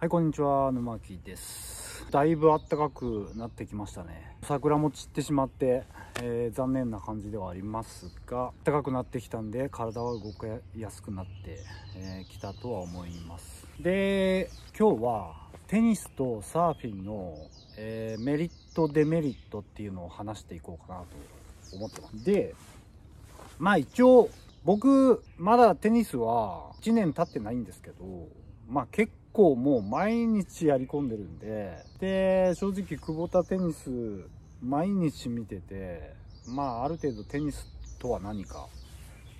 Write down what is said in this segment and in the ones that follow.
はい、こんにちは。沼木です。だいぶ暖かくなってきましたね。桜も散ってしまって、えー、残念な感じではありますが、暖かくなってきたんで、体は動きやすくなってき、えー、たとは思います。で、今日はテニスとサーフィンの、えー、メリット、デメリットっていうのを話していこうかなと思ってます。で、まあ一応、僕、まだテニスは1年経ってないんですけど、まあ結構もう毎日やり込んでるんで、で、正直久保田テニス毎日見てて、まあある程度テニスとは何か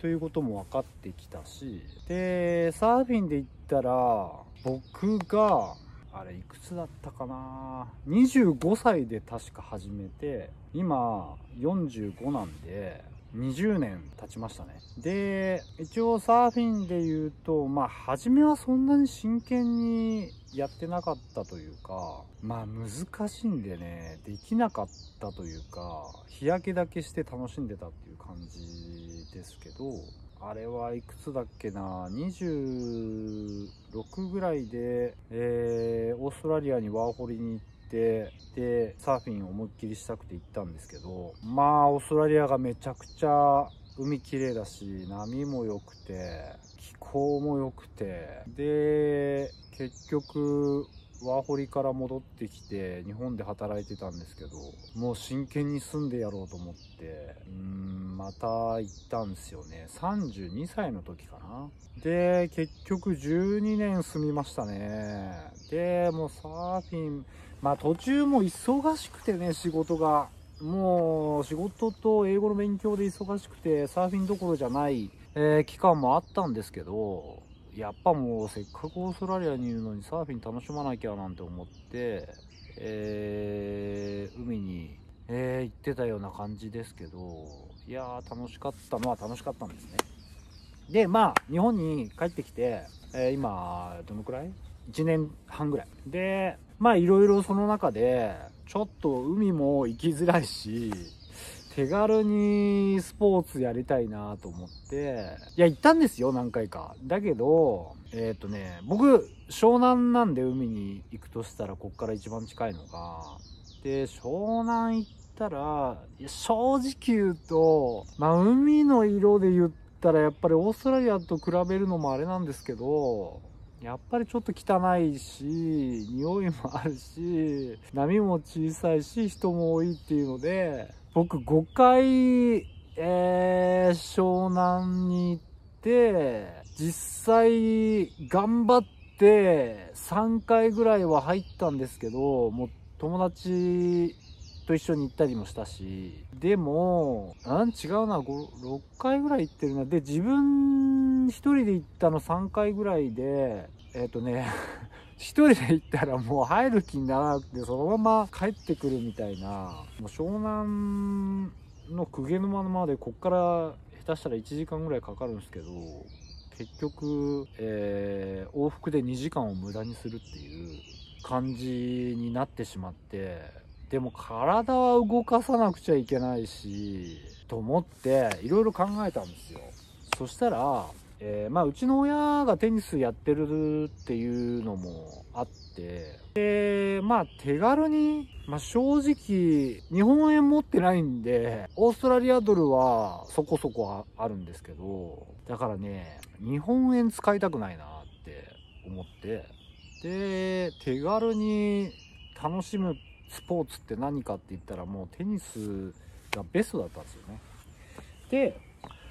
ということも分かってきたし、で、サーフィンで言ったら、僕が、あれいくつだったかな25歳で確か始めて、今45なんで、20年経ちましたね。で、一応サーフィンで言うと、まあ、初めはそんなに真剣にやってなかったというか、まあ、難しいんでね、できなかったというか、日焼けだけして楽しんでたっていう感じですけど、あれはいくつだっけな、26ぐらいで、えー、オーストラリアにワーホリに行って、で、サーフィン思いっきりしたくて行ったんですけど、まあ、オーストラリアがめちゃくちゃ海綺麗だし、波も良くて、気候も良くて、で、結局、ワーホリから戻ってきて日本で働いてたんですけどもう真剣に住んでやろうと思ってうんまた行ったんですよね32歳の時かなで結局12年住みましたねでもうサーフィンまあ途中も忙しくてね仕事がもう仕事と英語の勉強で忙しくてサーフィンどころじゃない、えー、期間もあったんですけどやっぱもうせっかくオーストラリアにいるのにサーフィン楽しまなきゃなんて思って、えー、海に、えー、行ってたような感じですけどいやー楽しかったまあ楽しかったんですねでまあ日本に帰ってきて、えー、今どのくらい1年半ぐらいでまあいろいろその中でちょっと海も行きづらいし手軽にスポーツやりたいなと思って、いや、行ったんですよ、何回か。だけど、えっ、ー、とね、僕、湘南なんで海に行くとしたら、こっから一番近いのが、で、湘南行ったら、いや正直言うと、まあ、海の色で言ったら、やっぱりオーストラリアと比べるのもあれなんですけど、やっぱりちょっと汚いし、匂いもあるし、波も小さいし、人も多いっていうので、僕5回、えー、湘南に行って、実際頑張って3回ぐらいは入ったんですけど、もう友達と一緒に行ったりもしたし、でも、なん違うな、6回ぐらい行ってるな。で、自分一人で行ったの3回ぐらいで、えっ、ー、とね 一人で行ったらもう入る気にならなくて、そのまま帰ってくるみたいな、もう湘南の公家沼までこっから下手したら1時間ぐらいかかるんですけど、結局、えー、往復で2時間を無駄にするっていう感じになってしまって、でも体は動かさなくちゃいけないし、と思って、いろいろ考えたんですよ。そしたら、えー、まあ、うちの親がテニスやってるっていうのもあって、で、まあ、手軽に、まあ、正直、日本円持ってないんで、オーストラリアドルはそこそこあるんですけど、だからね、日本円使いたくないなって思って、で、手軽に楽しむスポーツって何かって言ったら、もうテニスがベストだったんですよね。で、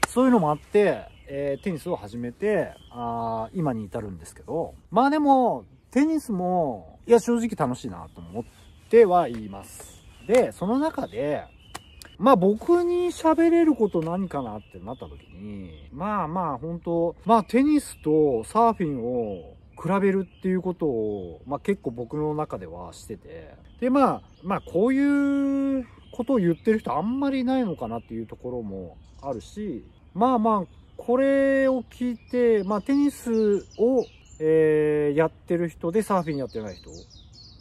そういうのもあって、えー、テニスを始めて、あ今に至るんですけど、まあでも、テニスも、いや、正直楽しいなと思ってはいます。で、その中で、まあ僕に喋れること何かなってなった時に、まあまあ本当まあテニスとサーフィンを比べるっていうことを、まあ結構僕の中ではしてて、でまあ、まあこういうことを言ってる人あんまりいないのかなっていうところもあるし、まあまあ、これを聞いて、まあテニスを、えー、やってる人でサーフィンやってない人。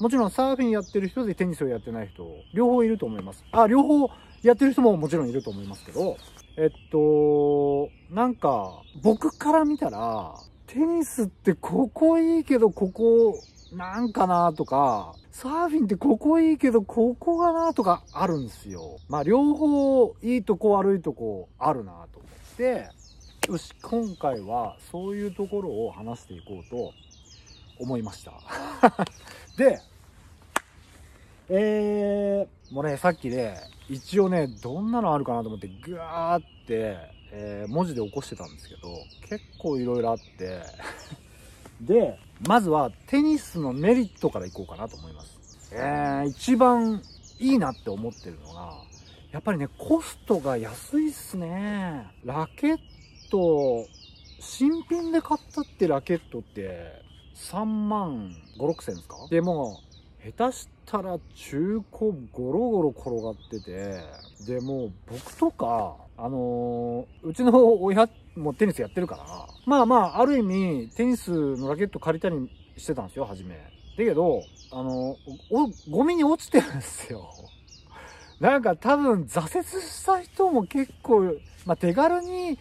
もちろんサーフィンやってる人でテニスをやってない人、両方いると思います。あ、両方やってる人ももちろんいると思いますけど、えっと、なんか、僕から見たら、テニスってここいいけど、ここ、なんかなとか、サーフィンってここいいけど、ここがなとかあるんですよ。まあ、両方いいとこ悪いとこあるなと。でよし今回はそういうところを話していこうと思いました でえー、もうねさっきで、ね、一応ねどんなのあるかなと思ってぐわーって、えー、文字で起こしてたんですけど結構いろいろあって でまずはテニスのメリットからいこうかなと思いますえー、一番いいなって思ってるのがやっぱりね、コストが安いっすね。ラケット、新品で買ったってラケットって、3万5、6千ですかでも、下手したら中古ゴロゴロ転がってて、で、も僕とか、あのー、うちの親もテニスやってるから、まあまあ、ある意味、テニスのラケット借りたりしてたんですよ、初め。だけど、あのー、ゴミに落ちてるんですよ。なんか多分挫折した人も結構、まあ、手軽に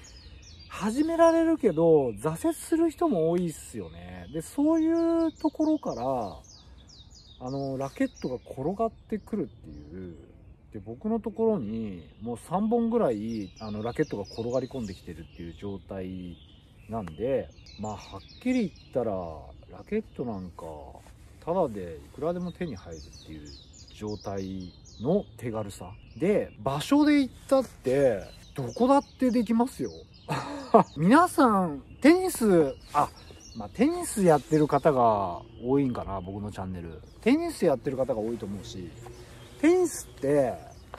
始められるけど、挫折する人も多いっすよね。で、そういうところから、あの、ラケットが転がってくるっていう。で、僕のところにもう3本ぐらい、あの、ラケットが転がり込んできてるっていう状態なんで、まあ、はっきり言ったら、ラケットなんか、ただでいくらでも手に入るっていう状態の手軽さ。で、場所で行ったって、どこだってできますよ。皆さん、テニス、あ、まあ、テニスやってる方が多いんかな、僕のチャンネル。テニスやってる方が多いと思うし、テニスって、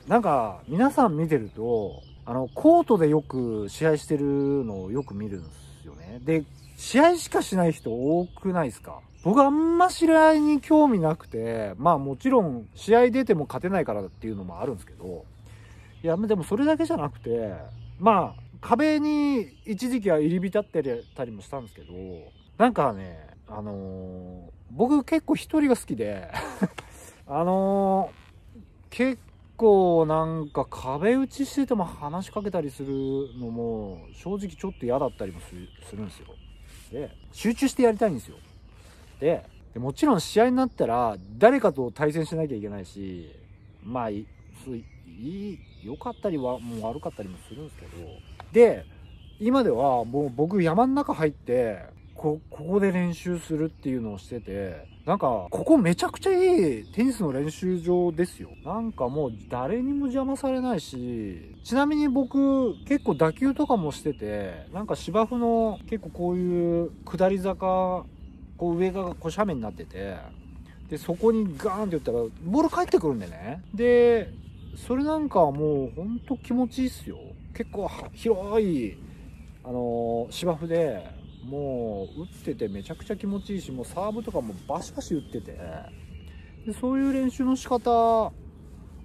なんか、皆さん見てると、あの、コートでよく試合してるのをよく見るんですよね。で、試合しかしない人多くないですか僕あんま試合に興味なくて、まあもちろん試合出ても勝てないからっていうのもあるんですけど、いや、でもそれだけじゃなくて、まあ壁に一時期は入り浸ってたりもしたんですけど、なんかね、あのー、僕結構一人が好きで あのー、結構なんか壁打ちしてても話しかけたりするのも正直ちょっと嫌だったりもするんですよ。で、集中してやりたいんですよ。で、でもちろん試合になったら、誰かと対戦しなきゃいけないし、まあ、いい、良かったりは、もう悪かったりもするんですけど、で、今ではもう僕山の中入って、こ、ここで練習するっていうのをしてて、なんか、ここめちゃくちゃいいテニスの練習場ですよ。なんかもう誰にも邪魔されないし、ちなみに僕結構打球とかもしてて、なんか芝生の結構こういう下り坂、こう上が小斜面になってて、で、そこにガーンって打ったら、ボール返ってくるんでね。で、それなんかもうほんと気持ちいいっすよ。結構広い、あのー、芝生で、もう打っててめちゃくちゃ気持ちいいしもうサーブとかもバシバシ打っててでそういう練習の仕方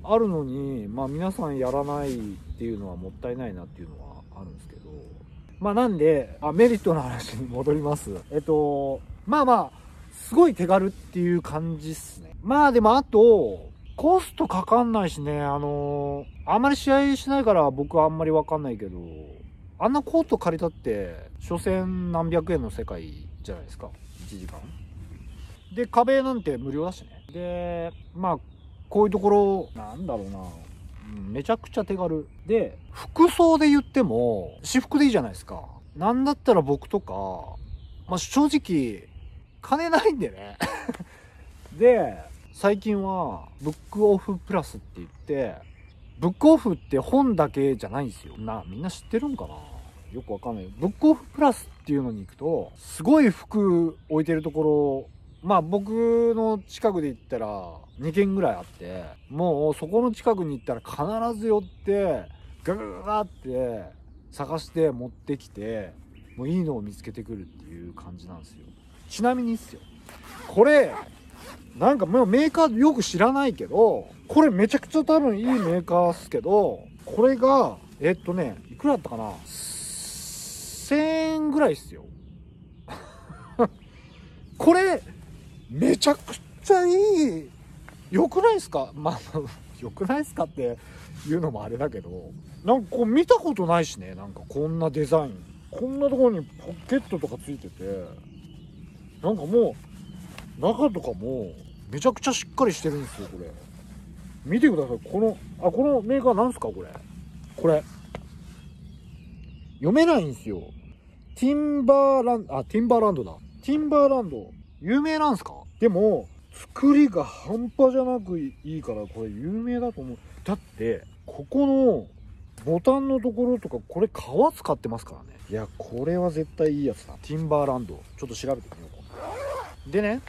あるのに、まあ、皆さんやらないっていうのはもったいないなっていうのはあるんですけどまあなんであメリットの話に戻りますえっとまあまあすごい手軽っていう感じっすねまあでもあとコストかかんないしねあのあんまり試合しないから僕はあんまりわかんないけどあんなコート借りたって所詮何百円の世界じゃないですか1時間で壁なんて無料だしねでまあこういうところなんだろうなめちゃくちゃ手軽で服装で言っても私服でいいじゃないですかなんだったら僕とか、まあ、正直金ないんでね で最近はブックオフプラスって言ってブックオフって本だけじゃないんですよ。な、みんな知ってるんかなよくわかんない。ブックオフプラスっていうのに行くと、すごい服置いてるところ、まあ僕の近くで行ったら2軒ぐらいあって、もうそこの近くに行ったら必ず寄って、ガガガガって探して持ってきて、もういいのを見つけてくるっていう感じなんですよ。ちなみにっすよ。これ、なんかもうメーカーよく知らないけど、これめちゃくちゃ多分いいメーカーっすけど、これが、えっとね、いくらだったかな ?1000 円ぐらいっすよ。これ、めちゃくちゃいい。良くないっすかまあ、良 くないっすかって言うのもあれだけど、なんかこう見たことないしね、なんかこんなデザイン。こんなところにポケットとかついてて、なんかもう、中とかもめちゃくちゃしっかりしてるんですよこれ見てくださいこのあこのメーカーなんすかこれこれ読めないんすよティンバーランドあティンバーランドだティンバーランド有名なんすかでも作りが半端じゃなくいいからこれ有名だと思うだってここのボタンのところとかこれ革使ってますからねいやこれは絶対いいやつだティンバーランドちょっと調べてみようかでね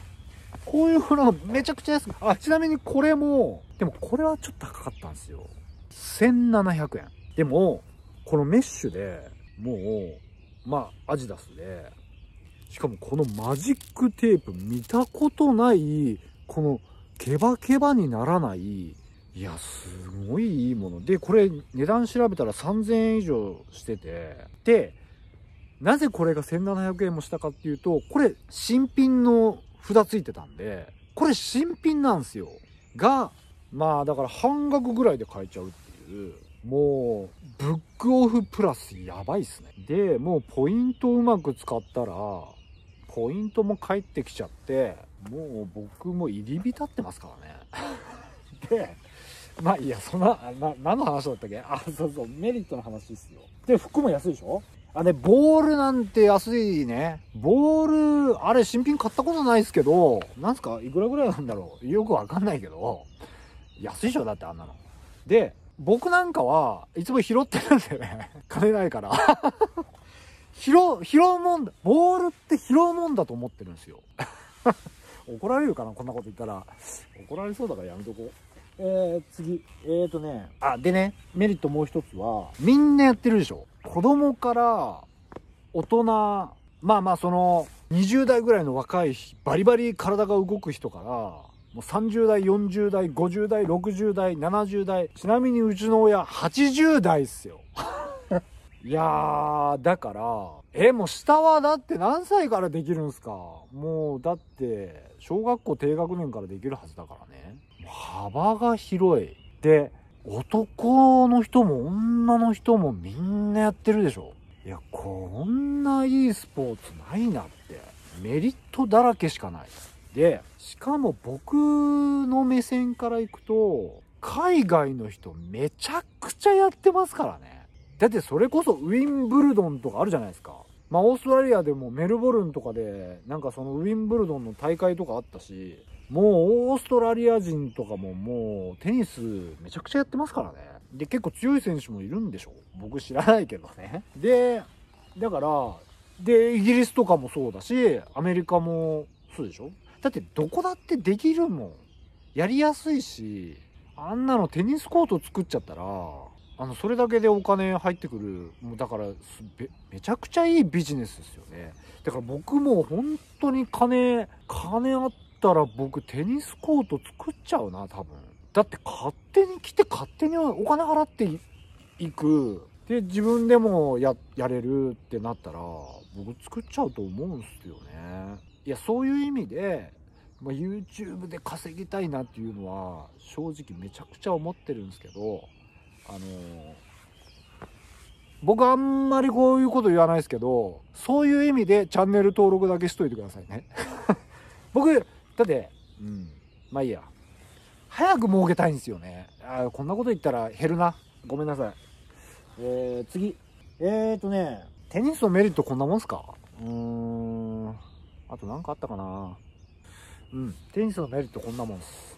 こういうものがめちゃくちゃ安く、あ、ちなみにこれも、でもこれはちょっと高かったんですよ。1700円。でも、このメッシュで、もう、まあ、アジダスで、しかもこのマジックテープ見たことない、このケバケバにならない、いや、すごいいいもの。で、これ値段調べたら3000円以上してて、で、なぜこれが1700円もしたかっていうと、これ新品の札ついてたんでこれ新品なんですよがまあだから半額ぐらいで買えちゃうっていうもうブックオフプラスやばいっすねでもうポイントをうまく使ったらポイントも返ってきちゃってもう僕も入り浸ってますからね でまあいいやそんな何の話だったっけあそうそうメリットの話ですよで服も安いでしょあれ、ボールなんて安いね。ボール、あれ新品買ったことないですけど、なんすかいくらぐらいなんだろうよくわかんないけど、安いでしょだってあんなの。で、僕なんかはいつも拾ってるんだよね。金ないから。拾う、拾うもんだ。ボールって拾うもんだと思ってるんですよ。怒られるかなこんなこと言ったら。怒られそうだからやめとこう。えー、次。えーとね。あ、でね、メリットもう一つは、みんなやってるでしょ子供から大人、まあまあその20代ぐらいの若いバリバリ体が動く人から、もう30代、40代、50代、60代、70代。ちなみにうちの親80代っすよ。いやー、だから、え、もう下はだって何歳からできるんすかもうだって、小学校低学年からできるはずだからね。幅が広い。で、男の人も女の人もみんなやってるでしょいや、こんないいスポーツないなって。メリットだらけしかない。で、しかも僕の目線から行くと、海外の人めちゃくちゃやってますからね。だってそれこそウィンブルドンとかあるじゃないですか。まあオーストラリアでもメルボルンとかで、なんかそのウィンブルドンの大会とかあったし、もうオーストラリア人とかももうテニスめちゃくちゃやってますからね。で、結構強い選手もいるんでしょ僕知らないけどね。で、だから、で、イギリスとかもそうだし、アメリカもそうでしょだってどこだってできるもん。やりやすいし、あんなのテニスコート作っちゃったら、あの、それだけでお金入ってくる、もうだからめ、ちゃくちゃいいビジネスですよね。だから僕も本当に金、金あっったら僕テニスコート作っちゃうな、多分。だって勝手に来て勝手にお金払っていく。で、自分でもや、やれるってなったら、僕作っちゃうと思うんすよね。いや、そういう意味で、まあ、YouTube で稼ぎたいなっていうのは、正直めちゃくちゃ思ってるんですけど、あのー、僕あんまりこういうこと言わないですけど、そういう意味でチャンネル登録だけしといてくださいね。僕、ったで、うん、まあいいや。早く儲けたいんですよね。あこんなこと言ったら減るな。ごめんなさい。えー、次。えーとね、テニスのメリットこんなもんすかうーん。あと何かあったかなうん。テニスのメリットこんなもんです。